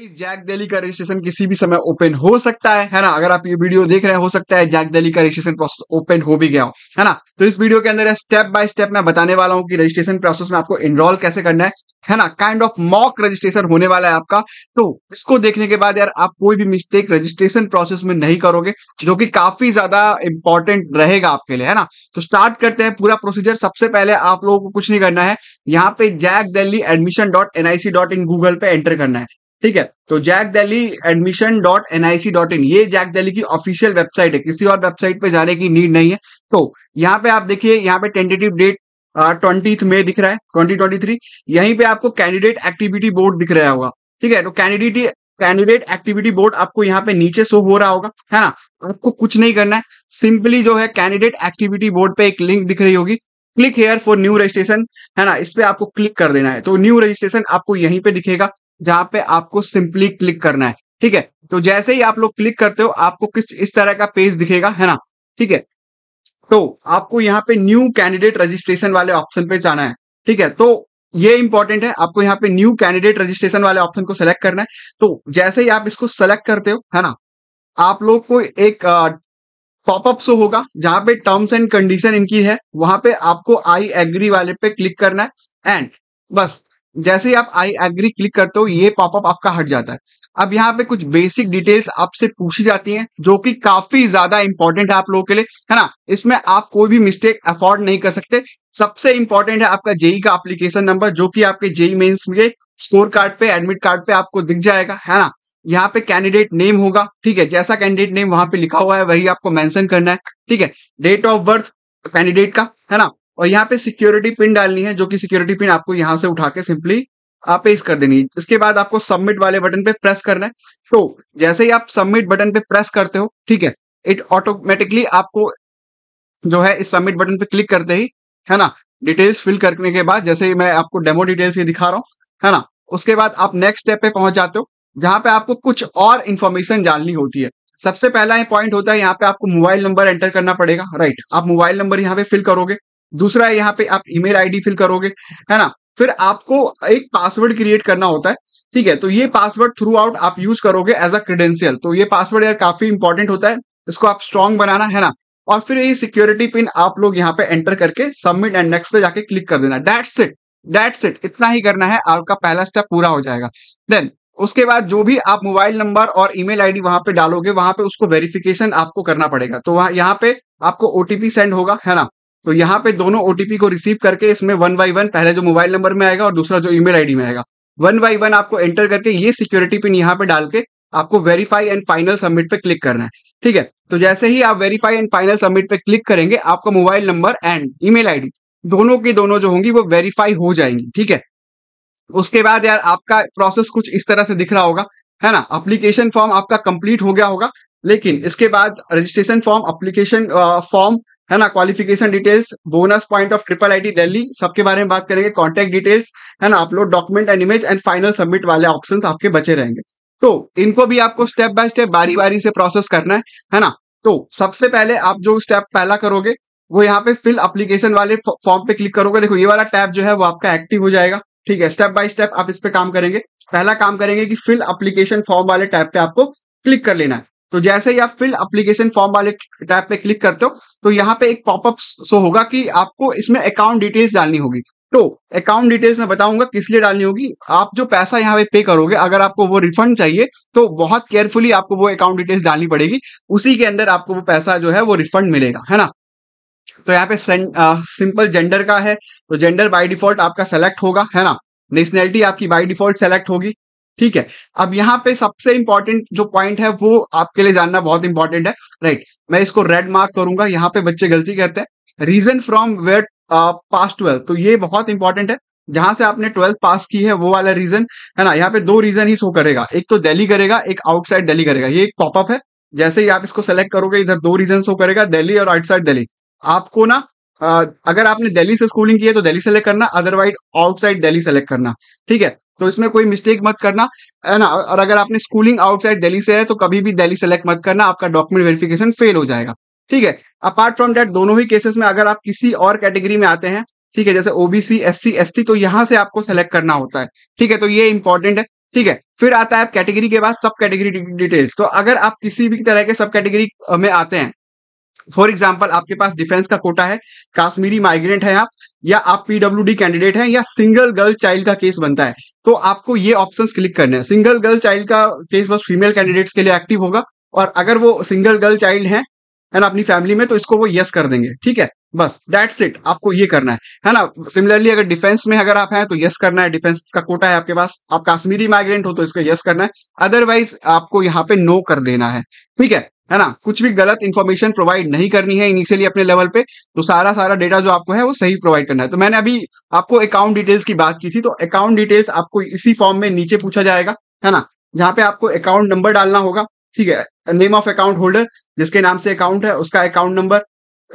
Guys Jack Delhi का registration किसी भी समय ओपन हो सकता है है ना अगर आप ये वीडियो देख रहे हैं हो सकता है जैक दिल्ली का रजिस्ट्रेशन प्रोसेस ओपन हो भी गया हो है ना तो इस वीडियो के अंदर स्टेप बाय स्टेप मैं बताने वाला हूँ कि रजिस्ट्रेशन प्रोसेस में आपको इनरोल कैसे करना है है ना काइंड ऑफ मॉक रजिस्ट्रेशन होने वाला है आपका तो इसको देखने के बाद यार आप कोई भी मिस्टेक रजिस्ट्रेशन प्रोसेस में नहीं करोगे जो कि काफी ज्यादा इंपॉर्टेंट रहेगा आपके लिए है ना तो स्टार्ट करते हैं पूरा प्रोसीजर सबसे पहले आप लोगों को कुछ नहीं करना है यहाँ पे JAC Delhi admission dot NIC dot in Google पे एंटर करना है ठीक है तो JAC Delhi admission dot N I C dot in ये जैक दिल्ली की ऑफिशियल वेबसाइट है किसी और वेबसाइट पे जाने की नीड नहीं है तो यहाँ पे आप देखिए यहाँ पे टेंटेटिव डेट ट्वेंटी मे दिख रहा है ट्वेंटी ट्वेंटी थ्री यहीं पे आपको कैंडिडेट एक्टिविटी बोर्ड दिख रहा होगा ठीक है तो कैंडिडेट कैंडिडेट एक्टिविटी बोर्ड आपको यहाँ पे नीचे शो हो रहा होगा है ना आपको कुछ नहीं करना है सिंपली जो है कैंडिडेट एक्टिविटी बोर्ड पे एक लिंक दिख रही होगी click here for new registration है ना इस पे आपको क्लिक कर देना है तो न्यू रजिस्ट्रेशन आपको यहीं पे दिखेगा जहां पे आपको सिंपली क्लिक करना है ठीक है तो जैसे ही आप लोग क्लिक करते हो आपको किस इस तरह का पेज दिखेगा है ना ठीक है तो आपको यहाँ पे न्यू कैंडिडेट रजिस्ट्रेशन वाले ऑप्शन पे जाना है ठीक है तो ये इंपॉर्टेंट है आपको यहाँ पे न्यू कैंडिडेट रजिस्ट्रेशन वाले ऑप्शन को सिलेक्ट करना है तो जैसे ही आप इसको सेलेक्ट करते हो है ना आप लोग को एक पॉपअप शो होगा जहां पे टर्म्स एंड कंडीशन इनकी है वहां पे आपको आई एग्री वाले पे क्लिक करना है एंड बस जैसे ही आप आई एग्री क्लिक करते हो ये पॉपअप आपका हट जाता है अब यहाँ पे कुछ बेसिक डिटेल्स आपसे पूछी जाती हैं जो कि काफी ज्यादा इंपॉर्टेंट है आप लोगों के लिए है ना इसमें आप कोई भी मिस्टेक अफोर्ड नहीं कर सकते सबसे इंपॉर्टेंट है आपका जेई e का एप्लीकेशन नंबर जो कि आपके जेई मेन्स e के स्कोर कार्ड पे एडमिट कार्ड पे आपको दिख जाएगा है ना यहाँ पे कैंडिडेट नेम होगा ठीक है जैसा कैंडिडेट नेम वहां पे लिखा हुआ है वही आपको मेंशन करना है ठीक है डेट ऑफ बर्थ कैंडिडेट का है ना और यहाँ पे सिक्योरिटी पिन डालनी है जो कि सिक्योरिटी पिन आपको यहाँ से उठा के सिंपली आप पेस्ट कर देनी है उसके बाद आपको सबमिट वाले बटन पे प्रेस करना है तो जैसे ही आप सबमिट बटन पे प्रेस करते हो ठीक है इट ऑटोमेटिकली आपको जो है इस सबमिट बटन पे क्लिक करते ही है ना डिटेल्स फिल करने के बाद जैसे ही मैं आपको डेमो डिटेल्स ये दिखा रहा हूँ है ना उसके बाद आप नेक्स्ट स्टेप पे पहुंच जाते हो जहां पे आपको कुछ और इन्फॉर्मेशन डालनी होती है सबसे पहला पॉइंट होता है यहाँ पे आपको मोबाइल नंबर एंटर करना पड़ेगा राइट आप मोबाइल नंबर यहाँ पे फिल करोगे दूसरा है यहाँ पे आप ईमेल आईडी फिल करोगे है ना फिर आपको एक पासवर्ड क्रिएट करना होता है ठीक है तो ये पासवर्ड थ्रू आउट आप यूज करोगे एज अ क्रीडेंशियल तो ये पासवर्ड यार काफी इंपॉर्टेंट होता है इसको आप स्ट्रॉन्ग बनाना है ना और फिर ये सिक्योरिटी पिन आप लोग यहाँ पे एंटर करके सबमिट एंड नेक्स्ट पे जाके क्लिक कर देना डेट्स इट डेट्स इट इतना ही करना है आपका पहला स्टेप पूरा हो जाएगा देन उसके बाद जो भी आप मोबाइल नंबर और ईमेल आईडी वहां पे डालोगे वहां पे उसको वेरिफिकेशन आपको करना पड़ेगा तो वहां यहाँ पे आपको ओटीपी सेंड होगा है ना तो यहाँ पे दोनों ओटीपी को रिसीव करके इसमें वन बाई वन पहले जो मोबाइल नंबर में आएगा और दूसरा जो ईमेल आईडी में आएगा वन बाई वन आपको एंटर करके ये सिक्योरिटी पिन यहाँ पे डाल के आपको वेरीफाई एंड फाइनल सबमिट पे क्लिक करना है ठीक है तो जैसे ही आप वेरीफाई एंड फाइनल सबमिट पे क्लिक करेंगे आपका mobile number and email ID दोनों की दोनों जो होंगी वो वेरीफाई हो जाएंगी ठीक है उसके बाद यार आपका प्रोसेस कुछ इस तरह से दिख रहा होगा है ना अप्लीकेशन फॉर्म आपका कंप्लीट हो गया होगा लेकिन इसके बाद रजिस्ट्रेशन फॉर्म अप्लीकेशन फॉर्म है ना qualification details bonus point of triple IT Delhi सबके बारे में बात करेंगे कॉन्टेक्ट डिटेल्स है ना upload document and image and final submit वाले ऑप्शन आपके बचे रहेंगे तो इनको भी आपको स्टेप बाय स्टेप बारी बारी से प्रोसेस करना है है ना तो सबसे पहले आप जो स्टेप पहला करोगे वो यहाँ पे फिल अप्लीकेशन वाले फॉर्म पे क्लिक करोगे देखो ये वाला टैब जो है वो आपका एक्टिव हो जाएगा ठीक है स्टेप बाय स्टेप आप इस पे काम करेंगे पहला काम करेंगे कि फिल अप्लीकेशन फॉर्म वाले टैब पे आपको क्लिक कर लेना है तो जैसे ही आप फिल एप्लीकेशन फॉर्म वाले टैब पे क्लिक करते हो तो यहाँ पे एक पॉपअप शो होगा कि आपको इसमें अकाउंट डिटेल्स डालनी होगी तो अकाउंट डिटेल्स में बताऊंगा किस लिए डालनी होगी आप जो पैसा यहाँ पे पे करोगे अगर आपको वो रिफंड चाहिए तो बहुत केयरफुली आपको वो अकाउंट डिटेल्स डालनी पड़ेगी उसी के अंदर आपको वो पैसा जो है वो रिफंड मिलेगा है ना तो यहाँ पे सिंपल जेंडर का है तो जेंडर बाय डिफॉल्ट आपका सेलेक्ट होगा है ना नेशनैलिटी आपकी बाय डिफॉल्ट सेलेक्ट होगी ठीक है अब यहाँ पे सबसे इंपॉर्टेंट जो पॉइंट है वो आपके लिए जानना बहुत इंपॉर्टेंट है राइट right. मैं इसको रेड मार्क करूंगा यहाँ पे बच्चे गलती करते हैं region from where pass twelfth तो ये बहुत इंपॉर्टेंट है जहां से आपने ट्वेल्थ पास की है वो वाला रीजन है ना यहाँ पे दो रीजन ही शो करेगा एक तो दिल्ली करेगा एक आउटसाइड दिल्ली करेगा ये एक पॉपअप है जैसे ही आप इसको सेलेक्ट करोगे इधर दो रीजन शो करेगा दिल्ली और आउटसाइड दिल्ली आपको ना अगर आपने दिल्ली से स्कूलिंग की है तो दिल्ली सेलेक्ट करना अदरवाइज आउटसाइड दिल्ली सेलेक्ट करना ठीक है तो इसमें कोई मिस्टेक मत करना है ना और अगर आपने स्कूलिंग आउटसाइड दिल्ली से है तो कभी भी दिल्ली सेलेक्ट मत करना आपका डॉक्यूमेंट वेरिफिकेशन फेल हो जाएगा ठीक है अपार्ट फ्रॉम डेट दोनों ही केसेस में अगर आप किसी और कैटेगरी में आते हैं ठीक है जैसे ओबीसी एस सी तो यहां से आपको सेलेक्ट करना होता है ठीक है तो ये इंपॉर्टेंट है ठीक है फिर आता है आप कैटेगरी के बाद सब कैटेगरी डिटेल्स तो अगर आप किसी भी तरह के सब कैटेगरी में आते हैं फॉर एग्जाम्पल आपके पास डिफेंस का कोटा है काश्मीरी माइग्रेंट है आप या आप पीडब्ल्यू कैंडिडेट हैं या सिंगल गर्ल चाइल्ड का केस बनता है तो आपको ये ऑप्शन क्लिक करने हैं सिंगल गर्ल चाइल्ड का केस बस फीमेल कैंडिडेट्स के लिए एक्टिव होगा और अगर वो सिंगल गर्ल चाइल्ड है ना अपनी फैमिली में तो इसको वो यस कर देंगे ठीक है बस डेट्स इट आपको ये करना है है ना सिमिलरली अगर डिफेंस में अगर आप हैं तो यस करना है डिफेंस का कोटा है आपके पास आप काश्मीरी माइग्रेंट हो तो इसको यस करना है अदरवाइज आपको यहाँ पे नो कर देना है ठीक है है ना कुछ भी गलत इन्फॉर्मेशन प्रोवाइड नहीं करनी है इनिशियली अपने लेवल पे तो सारा सारा डेटा जो आपको है वो सही प्रोवाइड करना है तो मैंने अभी आपको अकाउंट डिटेल्स की बात की थी तो अकाउंट डिटेल्स आपको इसी फॉर्म में नीचे पूछा जाएगा है ना जहाँ पे आपको अकाउंट नंबर डालना होगा ठीक है नेम ऑफ अकाउंट होल्डर जिसके नाम से अकाउंट है उसका account number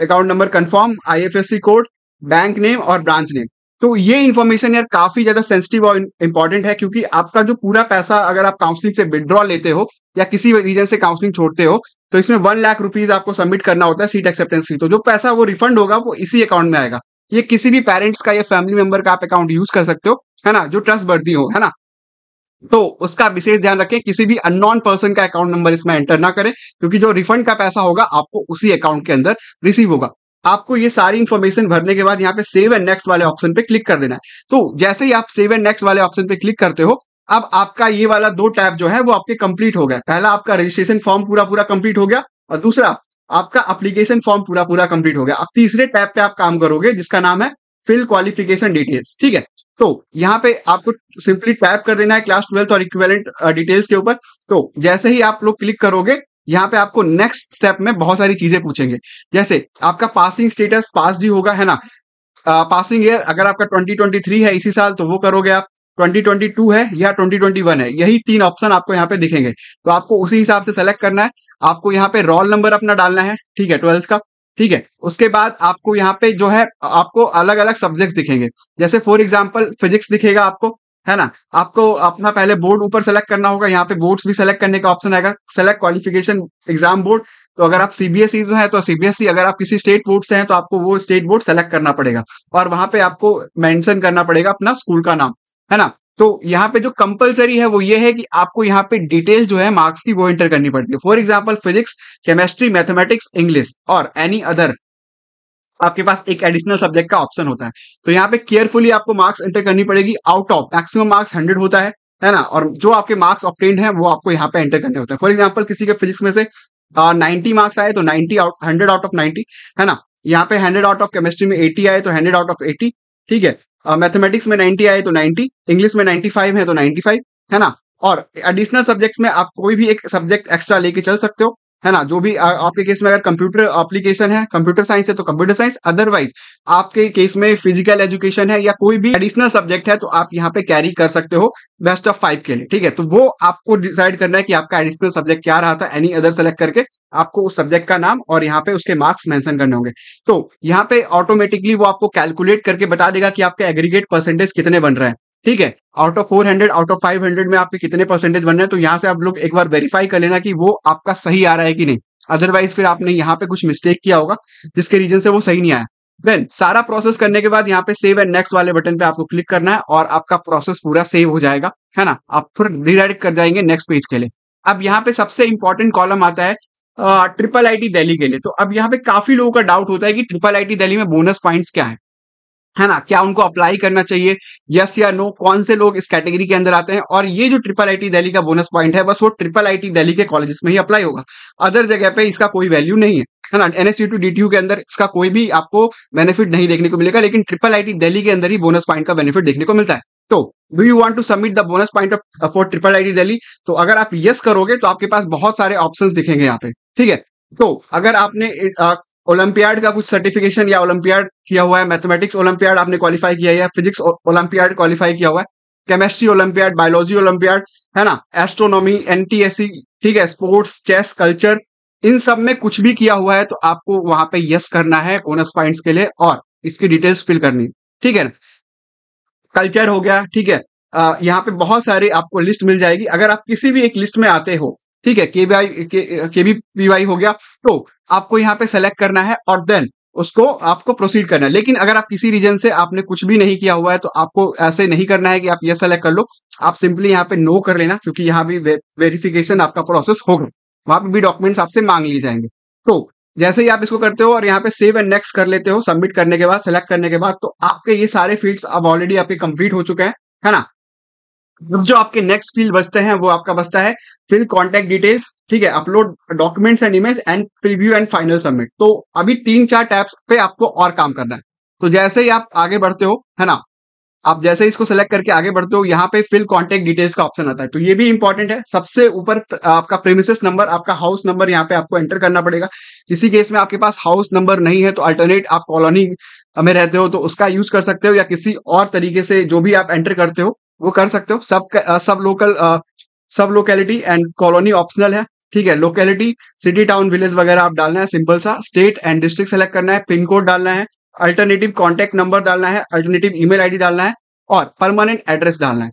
account number confirm I code bank name और ब्रांच नेम तो ये इन्फॉर्मेशन यार काफी ज्यादा सेंसिटिव और इंपॉर्टेंट है क्योंकि आपका जो पूरा पैसा अगर आप काउंसलिंग से विदड्रॉ लेते हो या किसी रीजन से काउंसलिंग छोड़ते हो तो इसमें वन लाख रुपीज आपको सबमिट करना होता है सीट एक्सेप्टेंस फी तो जो पैसा वो रिफंड होगा वो इसी अकाउंट में आएगा ये किसी भी पेरेंट्स का या फैमिली मेंबर का आप अकाउंट यूज कर सकते हो है ना जो ट्रस्ट बढ़ती हो है ना तो उसका विशेष ध्यान रखें किसी भी अननोन पर्सन का अकाउंट नंबर इसमें एंटर ना करें क्योंकि जो रिफंड का पैसा होगा आपको उसी अकाउंट के अंदर रिसीव होगा आपको ये सारी इन्फॉर्मेशन भरने के बाद यहाँ पे सेव एंड नेक्स्ट वाले ऑप्शन पे क्लिक कर देना है तो जैसे ही आप सेव एंड नेक्स्ट वाले ऑप्शन पे क्लिक करते हो अब आपका ये वाला दो टैब जो है वो आपके कंप्लीट हो गया पहला आपका रजिस्ट्रेशन फॉर्म पूरा पूरा कंप्लीट हो गया और दूसरा आपका अप्लीकेशन फॉर्म पूरा पूरा कंप्लीट हो गया अब तीसरे टैब पे आप काम करोगे जिसका नाम है फिल क्वालिफिकेशन डिटेल्स ठीक है तो यहाँ पे आपको सिंपली टैप कर देना है क्लास ट्वेल्थ और इक्वेलेंट डिटेल्स के ऊपर तो जैसे ही आप लोग क्लिक करोगे यहाँ पे आपको नेक्स्ट स्टेप में बहुत सारी चीजें पूछेंगे जैसे आपका पासिंग स्टेटस पास डी होगा है ना पासिंग ईयर अगर आपका 2023 है इसी साल तो वो करोगे आप 2022 है या 2021 है यही तीन ऑप्शन आपको यहाँ पे दिखेंगे तो आपको उसी हिसाब से सेलेक्ट करना है आपको यहाँ पे रोल नंबर अपना डालना है ठीक है ट्वेल्थ का ठीक है उसके बाद आपको यहाँ पे जो है आपको अलग अलग सब्जेक्ट दिखेंगे जैसे फॉर एग्जाम्पल फिजिक्स दिखेगा आपको है ना आपको अपना पहले बोर्ड ऊपर सेलेक्ट करना होगा यहाँ पे बोर्ड्स भी सेलेक्ट करने का ऑप्शन आएगा सेलेक्ट क्वालिफिकेशन एग्जाम बोर्ड तो अगर आप सीबीएसई जो है तो सीबीएसई e, अगर आप किसी स्टेट बोर्ड से हैं तो आपको वो स्टेट बोर्ड सेलेक्ट करना पड़ेगा और वहां पे आपको मेंशन करना पड़ेगा अपना स्कूल का नाम है ना तो यहाँ पे जो कंपलसरी है वो ये है कि आपको यहाँ पे डिटेल जो है मार्क्स की वो एंटर करनी पड़ती है for example physics chemistry mathematics English और एनी अदर आपके पास एक एडिशनल सब्जेक्ट का ऑप्शन होता है तो यहाँ पे केयरफुली आपको मार्क्स एंटर करनी पड़ेगी out of maximum marks hundred होता है है ना और जो आपके मार्क्स ऑप्टेंड है वो आपको यहाँ पे एंटर करने होते हैं फॉर एग्जाम्पल किसी के फिजिक्स में से नाइन्टी मार्क्स आए तो ninety out hundred out of ninety है ना यहाँ पे हंड्रेड आउट ऑफ केमिस्ट्री में एटी आए तो हंड्रेड आउट ऑफ एटी ठीक है मैथमेटिक्स में नाइन्टी आए तो नाइन्टी इंग्लिश में नाइन्टी फाइव है तो नाइन्टी फाइव है ना और एडिशनल सब्जेक्ट में आप कोई भी एक सब्जेक्ट एक्स्ट्रा लेके चल सकते हो है ना जो भी आपके केस में अगर कंप्यूटर एप्लीकेशन है कंप्यूटर साइंस है तो कंप्यूटर साइंस अदरवाइज आपके केस में फिजिकल एजुकेशन है या कोई भी एडिशनल सब्जेक्ट है तो आप यहाँ पे कैरी कर सकते हो बेस्ट ऑफ फाइव के लिए ठीक है तो वो आपको डिसाइड करना है कि आपका एडिशनल सब्जेक्ट क्या रहा था एनी अदर सेलेक्ट करके आपको उस सब्जेक्ट का नाम और यहाँ पे उसके मार्क्स मैंशन करने होंगे तो यहाँ पे ऑटोमेटिकली वो आपको कैलकुलेट करके बता देगा कि आपके एग्रीगेट परसेंटेज कितने बन रहे हैं ठीक है out of four hundred out of five hundred में आपके कितने परसेंटेज बन रहे हैं तो यहाँ से आप लोग एक बार वेरीफाई कर लेना कि वो आपका सही आ रहा है कि नहीं अदरवाइज फिर आपने यहाँ पे कुछ मिस्टेक किया होगा जिसके रीजन से वो सही नहीं आया देन सारा प्रोसेस करने के बाद यहाँ पे सेव एंड नेक्स्ट वाले बटन पे आपको क्लिक करना है और आपका प्रोसेस पूरा सेव हो जाएगा है ना आप फिर रिडायरेक्ट कर जाएंगे नेक्स्ट पेज के लिए अब यहाँ पे सबसे इंपॉर्टेंट कॉलम आता है ट्रिपल आई टी दिल्ली के लिए तो अब यहाँ पे काफी लोगों का डाउट होता है कि ट्रिपल आई टी दिल्ली में बोनस पॉइंट्स क्या है है ना क्या उनको अप्लाई करना चाहिए यस या नो कौन से लोग इस कैटेगरी के अंदर आते हैं और ये जो ट्रिपल आईटी दिल्ली का बोनस पॉइंट है बस वो ट्रिपल आईटी दिल्ली के कॉलेजेस में ही अप्लाई होगा अदर जगह पे इसका कोई वैल्यू नहीं है है ना एनएसयू टू डीटीयू के अंदर इसका कोई भी आपको बेनिफिट नहीं देखने को मिलेगा लेकिन ट्रिपल आईटी दिल्ली के अंदर ही बोनस पॉइंट का बेनिफिट देखने को मिलता है तो do you want to submit the bonus point for triple T Delhi तो अगर आप यस करोगे तो आपके पास बहुत सारे ऑप्शन दिखेंगे यहाँ पे ठीक है तो अगर आपने uh, ओलंपियाड का कुछ सर्टिफिकेशन या ओलंपियाड किया हुआ है मैथमेटिक्स ओलंपियाड आपने क्वालिफाई किया है फिजिक्स ओलंपियाड क्वालिफाई किया हुआ है केमिस्ट्री ओलंपियाड बायोलॉजी ओलंपियाड है ना एस्ट्रोनॉमी एनटीएससी ठीक है स्पोर्ट्स चेस कल्चर इन सब में कुछ भी किया हुआ है तो आपको वहां पे यस करना है बोनस पॉइंट्स के लिए और इसकी डिटेल्स फिल करनी ठीक है ना कल्चर हो गया ठीक है यहाँ पे बहुत सारे आपको लिस्ट मिल जाएगी अगर आप किसी भी एक लिस्ट में आते हो ठीक है के बी वाई हो गया तो आपको यहाँ पे सेलेक्ट करना है और देन उसको आपको प्रोसीड करना है लेकिन अगर आप किसी रीजन से आपने कुछ भी नहीं किया हुआ है तो आपको ऐसे नहीं करना है कि आप ये सेलेक्ट कर लो आप सिंपली यहाँ पे नो कर लेना क्योंकि यहाँ भी वेरिफिकेशन आपका प्रोसेस होगा वहां पर भी डॉक्यूमेंट्स आपसे मांग लिए जाएंगे तो जैसे ही आप इसको करते हो और यहाँ पे सेव एंड नेक्स्ट कर लेते हो सबमिट करने के बाद सेलेक्ट करने के बाद तो आपके ये सारे फील्ड्स अब ऑलरेडी आपके कंप्लीट हो चुके हैं है ना जो आपके नेक्स्ट फील्ड बचते हैं वो आपका बचता है फिल कॉन्टेक्ट डिटेल्स ठीक है upload documents and image and preview and final submit तो अभी तीन चार टैब्स पे आपको और काम करना है तो जैसे ही आप आगे बढ़ते हो है ना आप जैसे इसको सेलेक्ट करके आगे बढ़ते हो यहाँ पे फिल कॉन्टेक्ट डिटेल्स का ऑप्शन आता है तो ये भी इंपॉर्टेंट है सबसे ऊपर आपका प्रेमिसेस नंबर आपका हाउस नंबर यहाँ पे आपको एंटर करना पड़ेगा किसी केस में आपके पास हाउस नंबर नहीं है तो अल्टरनेट आप कॉलोनी में रहते हो तो उसका यूज कर सकते हो या किसी और तरीके से जो भी आप एंटर करते हो वो कर सकते हो सब सब लोकल सब लोकेलिटी एंड कॉलोनी ऑप्शनल है ठीक है लोकेलिटी सिटी टाउन विलेज वगैरह आप डालना है सिंपल सा स्टेट एंड डिस्ट्रिक्ट सेलेक्ट करना है पिन कोड डालना है अल्टरनेटिव कॉन्टेक्ट नंबर डालना है अल्टरनेटिव ईमेल आईडी डालना है और परमानेंट एड्रेस डालना है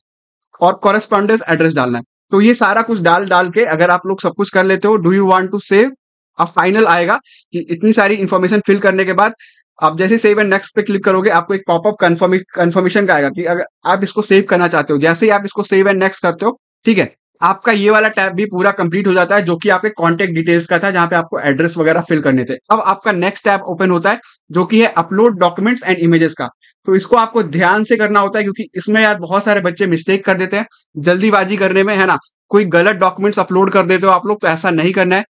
और कॉरेस्पॉन्डेंस एड्रेस डालना है तो ये सारा कुछ डाल डाल के अगर आप लोग सब कुछ कर लेते हो do you want to save अब फाइनल आएगा कि इतनी सारी इन्फॉर्मेशन फिल करने के बाद आप जैसे सेव एंड नेक्स्ट पे क्लिक करोगे आपको एक पॉपअप कंफर्मेशन का आएगा कि अगर आप इसको सेव करना चाहते हो जैसे ही आप इसको सेव एंड नेक्स्ट करते हो ठीक है आपका ये वाला टैब भी पूरा कंप्लीट हो जाता है जो कि आपके कॉन्टेक्ट डिटेल्स का था जहां पे आपको एड्रेस वगैरह फिल करने थे अब आपका नेक्स्ट टैब ओपन होता है जो कि है अपलोड डॉक्यूमेंट्स एंड इमेजेस का तो इसको आपको ध्यान से करना होता है क्योंकि इसमें यार बहुत सारे बच्चे मिस्टेक कर देते हैं जल्दीबाजी करने में है ना कोई गलत डॉक्यूमेंट्स अपलोड कर देते हो आप लोग तो ऐसा नहीं करना है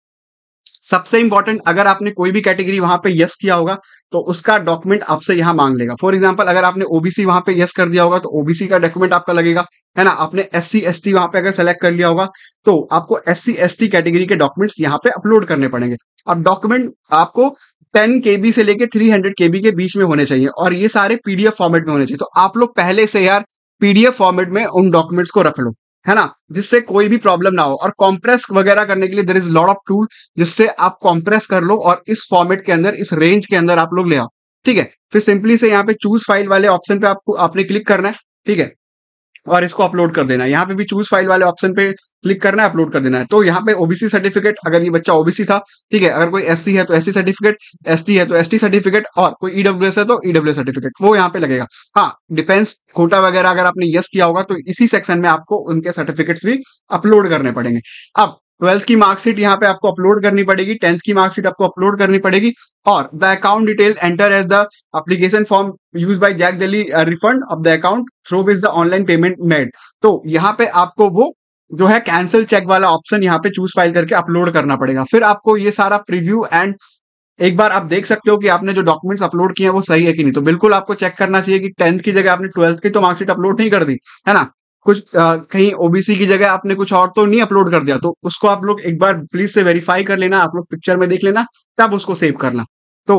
सबसे इंपॉर्टेंट अगर आपने कोई भी कैटेगरी वहां पे यस किया होगा तो उसका डॉक्यूमेंट आपसे यहां मांग लेगा फॉर एग्जाम्पल अगर आपने ओबीसी वहां पे यस कर दिया होगा तो ओबीसी का डॉक्यूमेंट आपका लगेगा है ना आपने एस सी एस टी वहां पे अगर सेलेक्ट कर लिया होगा तो आपको S C S T category के डॉक्यूमेंट्स यहाँ पे अपलोड करने पड़ेंगे अब डॉक्यूमेंट आपको टेन के से लेकर थ्री हंड्रेड के के बीच में होने चाहिए और ये सारे पीडीएफ फॉर्मेट में होने चाहिए तो आप लोग पहले से यार पीडीएफ फॉर्मेट में उन डॉक्यूमेंट्स को रख लो है ना जिससे कोई भी प्रॉब्लम ना हो और कॉम्प्रेस वगैरह करने के लिए there is lot of tool जिससे आप कॉम्प्रेस कर लो और इस फॉर्मेट के अंदर इस रेंज के अंदर आप लोग ले आओ ठीक है फिर सिंपली से यहाँ पे चूज फाइल वाले ऑप्शन पे आपको आपने क्लिक करना है ठीक है और इसको अपलोड कर देना यहाँ पे भी चूज फाइल वाले ऑप्शन पे क्लिक करना है अपलोड कर देना है तो यहाँ पे ओबीसी सर्टिफिकेट अगर ये बच्चा ओबीसी था ठीक है अगर कोई एस है तो एस सर्टिफिकेट एस है तो एस सर्टिफिकेट और कोई ईडब्ल्यू e है तो ईडब्ल्यू e सर्टिफिकेट वो यहाँ पे लगेगा हाँ डिफेंस कोटा वगैरह अगर आपने यस किया होगा तो इसी सेक्शन में आपको उनके सर्टिफिकेट्स भी अपलोड करने पड़ेंगे अब ट्वेल्थ की मार्कशीट यहाँ पे आपको अपलोड करनी पड़ेगी टेंथ की मार्कशीट आपको अपलोड करनी पड़ेगी और the account detail enter as the application form use by JAC Delhi refund of the account through which the online payment made तो यहाँ पे आपको वो जो है कैंसिल चेक वाला ऑप्शन यहाँ पे चूज फाइल करके अपलोड करना पड़ेगा फिर आपको ये सारा प्रिव्यू एंड एक बार आप देख सकते हो कि आपने जो डॉक्यूमेंट्स अपलोड किए हैं वो सही है कि नहीं तो बिल्कुल आपको चेक करना चाहिए कि टेंथ की जगह आपने ट्वेल्थ की तो मार्कशीट अपलोड नहीं कर दी है ना कुछ आ, कहीं ओबीसी की जगह आपने कुछ और तो नहीं अपलोड कर दिया तो उसको आप लोग एक बार प्लीज से वेरीफाई कर लेना आप लोग पिक्चर में देख लेना तब उसको सेव करना तो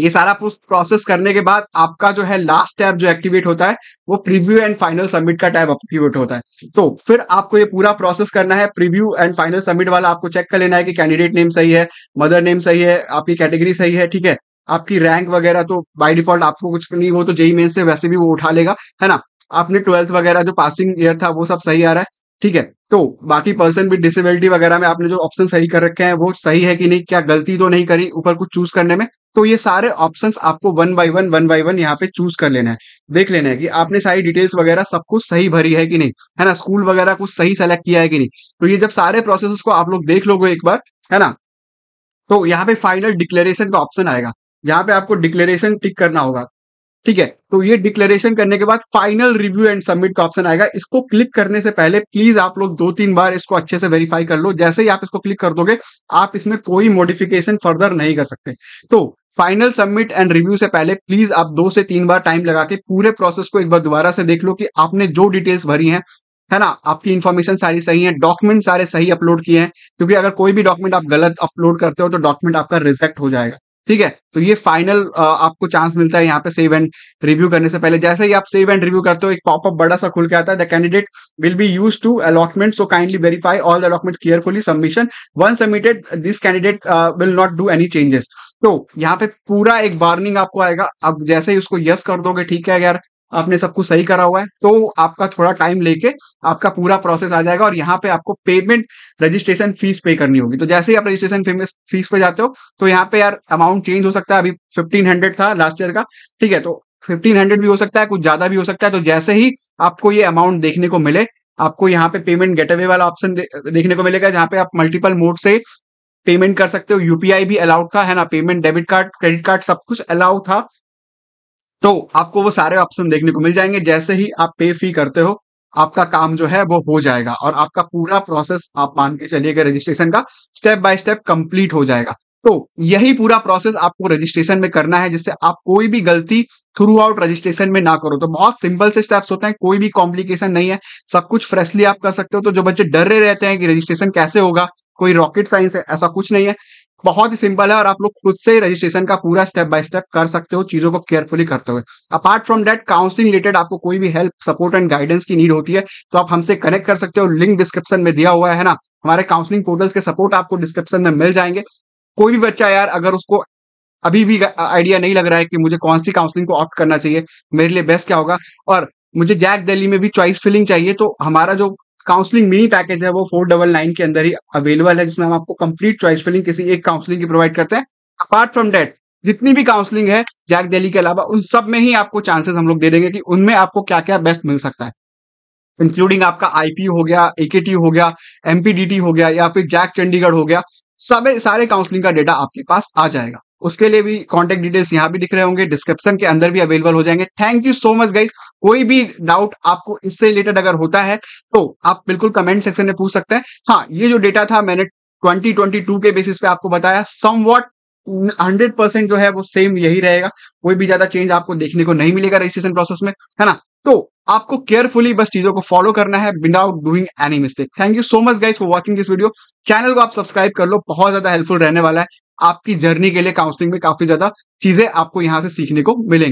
ये सारा प्रोसेस करने के बाद आपका जो है लास्ट टैब जो एक्टिवेट होता है वो प्रीव्यू एंड फाइनल सबमिट का टैब एक्टिवेट होता है तो फिर आपको ये पूरा प्रोसेस करना है प्रीव्यू एंड फाइनल सबमिट वाला आपको चेक कर लेना है कि कैंडिडेट नेम सही है मदर नेम सही है आपकी कैटेगरी सही है ठीक है आपकी रैंक वगैरह तो बाय डिफॉल्ट आपको कुछ नहीं हो तो जेई मेन e e से वैसे भी वो उठा लेगा है ना आपने ट्वेल्थ वगैरह जो पासिंग ईयर था वो सब सही आ रहा है ठीक है तो बाकी पर्सन विद डिसेबिलिटी वगैरह में आपने जो ऑप्शन सही कर रखे हैं वो सही है कि नहीं क्या गलती तो नहीं करी ऊपर कुछ चूज करने में तो ये सारे ऑप्शंस आपको one by one one by one यहाँ पे चूज कर लेना है देख लेना है कि आपने सारी डिटेल्स वगैरह सब कुछ सही भरी है कि नहीं है ना स्कूल वगैरह कुछ सही सेलेक्ट किया है कि नहीं तो ये जब सारे प्रोसेस को आप लोग देख लोगे एक बार है ना तो यहाँ पे फाइनल डिक्लेरेशन का ऑप्शन आएगा यहाँ पे आपको डिक्लेरेशन टिक करना होगा ठीक है तो ये डिक्लेरेशन करने के बाद फाइनल रिव्यू एंड सबमिट का ऑप्शन आएगा इसको क्लिक करने से पहले प्लीज आप लोग दो तीन बार इसको अच्छे से वेरीफाई कर लो जैसे ही आप इसको क्लिक कर दोगे आप इसमें कोई मॉडिफिकेशन फर्दर नहीं कर सकते तो फाइनल सबमिट एंड रिव्यू से पहले प्लीज आप दो से तीन बार टाइम लगा के पूरे प्रोसेस को एक बार दोबारा से देख लो कि आपने जो डिटेल्स भरी है है ना आपकी इन्फॉर्मेशन सारी सही है डॉक्यूमेंट सारे सही अपलोड किए हैं क्योंकि अगर कोई भी डॉक्यूमेंट आप गलत अपलोड करते हो तो डॉक्यूमेंट आपका रिजेक्ट हो जाएगा ठीक है तो ये फाइनल आपको चांस मिलता है यहाँ पे सेव एंड रिव्यू करने से पहले जैसे ही आप सेव एंड रिव्यू करते हो एक पॉपअप बड़ा सा खुल के आता है the candidate will be use to allotment so kindly verify all the allotment carefully submission one submitted this candidate will not do any changes तो यहाँ पे पूरा एक वार्निंग आपको आएगा अब जैसे ही उसको यस कर दोगे ठीक है यार आपने सब कुछ सही करा हुआ है तो आपका थोड़ा टाइम लेके आपका पूरा प्रोसेस आ जाएगा और यहाँ पे आपको पेमेंट रजिस्ट्रेशन फीस पे करनी होगी तो जैसे ही आप रजिस्ट्रेशन फीस पे जाते हो तो यहाँ पे यार अमाउंट चेंज हो सकता है अभी फिफ्टीन हंड्रेड था लास्ट ईयर का ठीक है तो फिफ्टीन हंड्रेड भी हो सकता है कुछ ज्यादा भी हो सकता है तो जैसे ही आपको ये अमाउंट देखने को मिले आपको यहाँ पे पेमेंट गेट अवे वाला ऑप्शन देखने को मिलेगा जहाँ पे आप मल्टीपल मोड से पेमेंट कर सकते हो यूपीआई भी अलाउड था है ना payment debit card credit card सब कुछ अलाउड था तो आपको वो सारे ऑप्शन देखने को मिल जाएंगे जैसे ही आप पे फी करते हो आपका काम जो है वो हो जाएगा और आपका पूरा प्रोसेस आप मान के चलिएगा रजिस्ट्रेशन का स्टेप बाय स्टेप कंप्लीट हो जाएगा तो यही पूरा प्रोसेस आपको रजिस्ट्रेशन में करना है जिससे आप कोई भी गलती थ्रू आउट रजिस्ट्रेशन में ना करो तो बहुत सिंपल से स्टेप्स होते हैं कोई भी कॉम्प्लिकेशन नहीं है सब कुछ फ्रेशली आप कर सकते हो तो जो बच्चे डर रहे रहते हैं कि रजिस्ट्रेशन कैसे होगा कोई रॉकेट साइंस है ऐसा कुछ नहीं है बहुत ही सिंपल है और आप लोग खुद से ही रजिस्ट्रेशन का पूरा स्टेप बाय स्टेप कर सकते हो चीजों को केयरफुली करते हुए apart from that counselling related आपको कोई भी हेल्प सपोर्ट एंड गाइडेंस की नीड होती है तो आप हमसे कनेक्ट कर सकते हो लिंक डिस्क्रिप्शन में दिया हुआ है ना हमारे काउंसलिंग पोर्टल्स के सपोर्ट आपको डिस्क्रिप्शन में मिल जाएंगे कोई भी बच्चा यार अगर उसको अभी भी आइडिया नहीं लग रहा है कि मुझे कौन सी काउंसलिंग को ऑप्ट करना चाहिए मेरे लिए बेस्ट क्या होगा और मुझे जैक दिल्ली में भी चॉइस फिलिंग चाहिए तो हमारा जो काउंसलिंग मिनी पैकेज है वो फोर डबल नाइन के अंदर ही अवेलेबल है जिसमें हम आपको कंप्लीट चॉइस फिलिंग किसी एक काउंसलिंग की प्रोवाइड करते हैं अपार्ट फ्रॉम डेट जितनी भी काउंसलिंग है जैक दिल्ली के अलावा उन सब में ही आपको चांसेस हम लोग दे देंगे कि उनमें आपको क्या क्या बेस्ट मिल सकता है इंक्लूडिंग आपका आईपी हो गया एकेटी हो गया एमपीडीटी हो गया या फिर जैक चंडीगढ़ हो गया सब सारे काउंसलिंग का डेटा आपके पास आ जाएगा उसके लिए भी कॉन्टेक्ट डिटेल्स यहाँ भी दिख रहे होंगे डिस्क्रिप्शन के अंदर भी अवेलेबल हो जाएंगे thank you so much guys कोई भी डाउट आपको इससे रिलेटेड अगर होता है तो आप बिल्कुल कमेंट सेक्शन में पूछ सकते हैं हाँ ये जो डेटा था मैंने 2022 के बेसिस पे आपको बताया वॉट हंड्रेड परसेंट जो है वो सेम यही रहेगा कोई भी ज्यादा चेंज आपको देखने को नहीं मिलेगा रजिस्ट्रेशन प्रोसेस में है ना तो आपको केयरफुली बस चीजों को फॉलो करना है without doing any mistake thank you so much guys for watching this video channel को आप सब्सक्राइब कर लो बहुत ज्यादा हेल्पफुल रहने वाला है आपकी जर्नी के लिए काउंसलिंग में काफी ज्यादा चीजें आपको यहां से सीखने को मिलेंगी